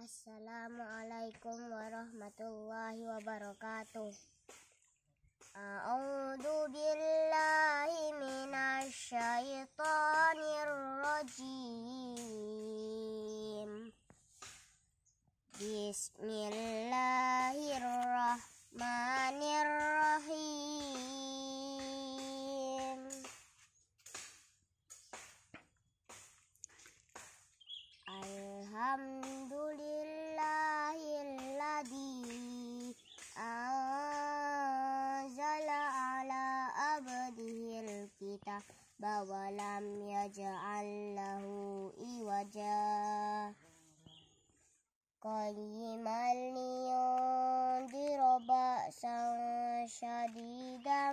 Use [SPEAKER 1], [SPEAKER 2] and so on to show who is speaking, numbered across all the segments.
[SPEAKER 1] Assalamualaikum warahmatullahi wabarakatuh. A'udzu billahi minasyaitonir rajim. Bismillahirrahmanirrahim. Alhamdulillah ولم يجعل له إوجا قيما لينذر بأسا شديدا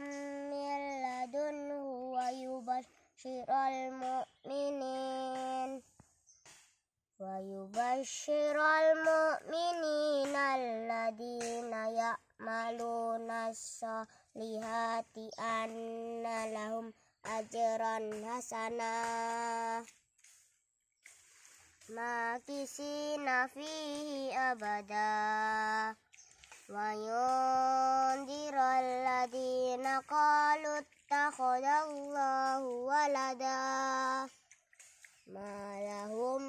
[SPEAKER 1] من لدنه ويبشر المؤمنين ويبشر المؤمنين الذين يأملون الصالحات أن لهم ajaran hasanah makisina fi abada wa yundiral alladina qalu takhadallahu walada ma lahum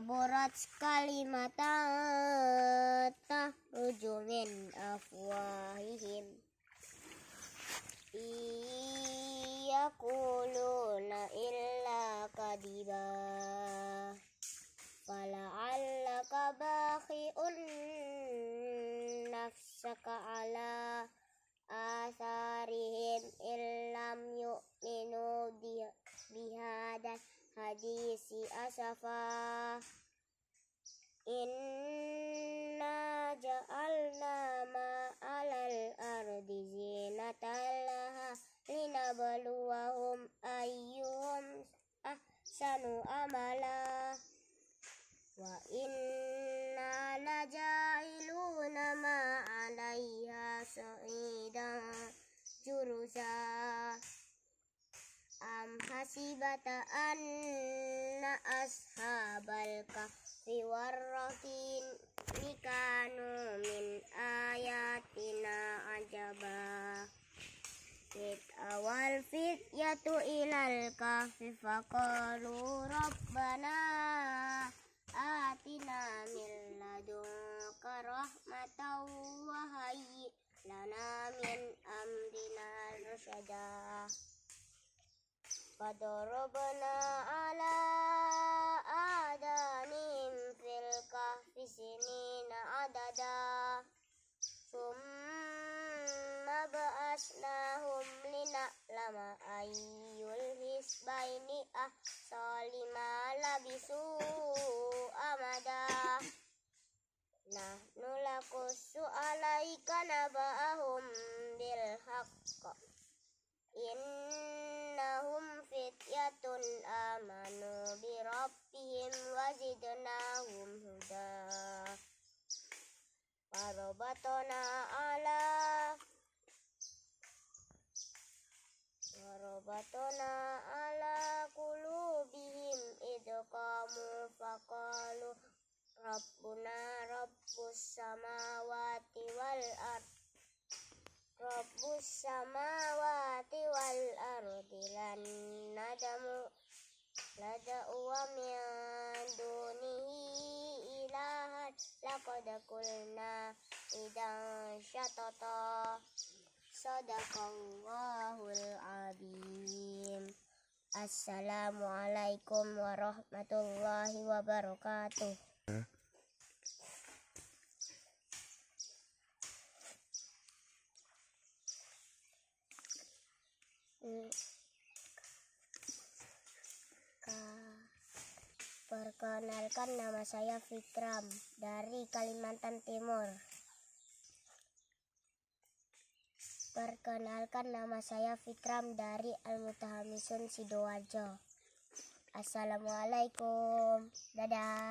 [SPEAKER 1] kaburat kalimatan tahruju Iya afwahihim yaquluna illa kadiba fala'allaka bakhi'un nafsaka ala الرئيس أسفا إنا جعلنا ما على الأرض زينة لها لنبلوهم أيهم أحسن أملا وإنا لجاعلون ما عليها صعيدا جرزا أم حسبت أن ashabal kahfi warraqin nikanu min ayatina ajaba fit awal yatu ilal kahfi faqalu rabbana atina min ladunka rahmatan wahai lana Wadurobna Allāh adamin fil kafisinina adada summa baasna hum lina lama ayul hisba ini amada nah nulaku alaika nabahum bil hakku in ayatun amanu bi rabbihim wazidnahum huda warobatona ala warobatona ala kulubihim idukamu fakalu rabbuna rabbus samawati wal ardi Rabbus samawati wal ardi lan nadamu wa min dunihi ilahat laqad kulna idan syatata sadaqallahul azim Assalamualaikum warahmatullahi wabarakatuh eh? perkenalkan nama saya Vikram dari Kalimantan Timur. Perkenalkan nama saya Vikram dari Al-Mutahamisun Sidoarjo. Assalamualaikum. Dadah.